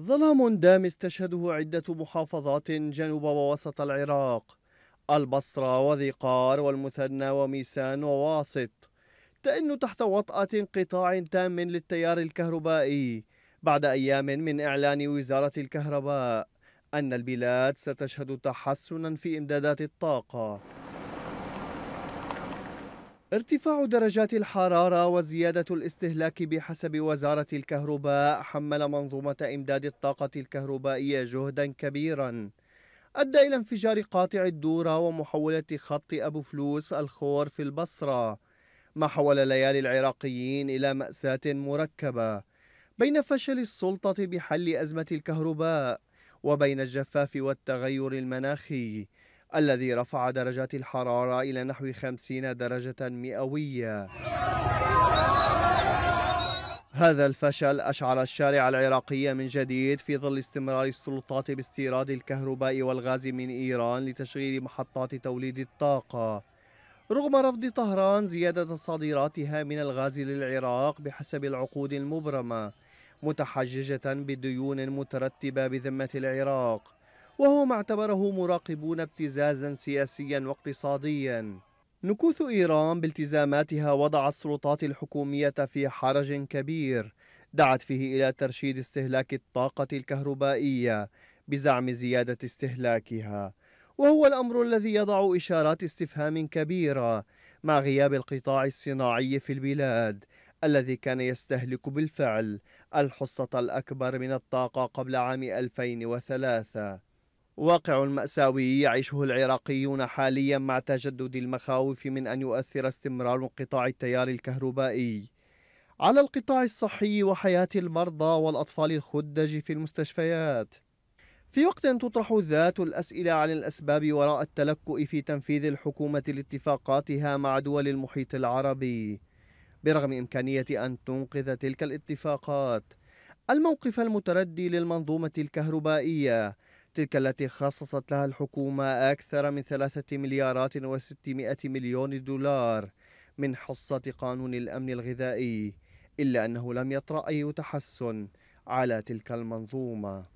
ظلام دام استشهده عدة محافظات جنوب ووسط العراق البصرة وذقار والمثنى وميسان وواسط تئن تحت وطأة انقطاع تام للتيار الكهربائي بعد أيام من إعلان وزارة الكهرباء أن البلاد ستشهد تحسنا في إمدادات الطاقة ارتفاع درجات الحرارة وزيادة الاستهلاك بحسب وزارة الكهرباء حمل منظومة إمداد الطاقة الكهربائية جهدا كبيرا أدى إلى انفجار قاطع الدورة ومحولة خط أبو فلوس الخور في البصرة ما حول ليالي العراقيين إلى مأساة مركبة بين فشل السلطة بحل أزمة الكهرباء وبين الجفاف والتغير المناخي الذي رفع درجات الحرارة إلى نحو 50 درجة مئوية هذا الفشل أشعل الشارع العراقي من جديد في ظل استمرار السلطات باستيراد الكهرباء والغاز من إيران لتشغيل محطات توليد الطاقة رغم رفض طهران زيادة صادراتها من الغاز للعراق بحسب العقود المبرمة متحججة بديون مترتبة بذمة العراق وهو ما اعتبره مراقبون ابتزازا سياسيا واقتصاديا نكوث إيران بالتزاماتها وضع السلطات الحكومية في حرج كبير دعت فيه إلى ترشيد استهلاك الطاقة الكهربائية بزعم زيادة استهلاكها وهو الأمر الذي يضع إشارات استفهام كبيرة مع غياب القطاع الصناعي في البلاد الذي كان يستهلك بالفعل الحصة الأكبر من الطاقة قبل عام 2003 واقع مأساوي يعيشه العراقيون حاليا مع تجدد المخاوف من أن يؤثر استمرار انقطاع التيار الكهربائي على القطاع الصحي وحياة المرضى والأطفال الخدج في المستشفيات في وقت تطرح ذات الأسئلة عن الأسباب وراء التلكؤ في تنفيذ الحكومة لاتفاقاتها مع دول المحيط العربي برغم إمكانية أن تنقذ تلك الاتفاقات الموقف المتردي للمنظومة الكهربائية تلك التي خصصت لها الحكومة أكثر من ثلاثة مليارات وستمائة مليون دولار من حصة قانون الأمن الغذائي إلا أنه لم يطرأ أي تحسن على تلك المنظومة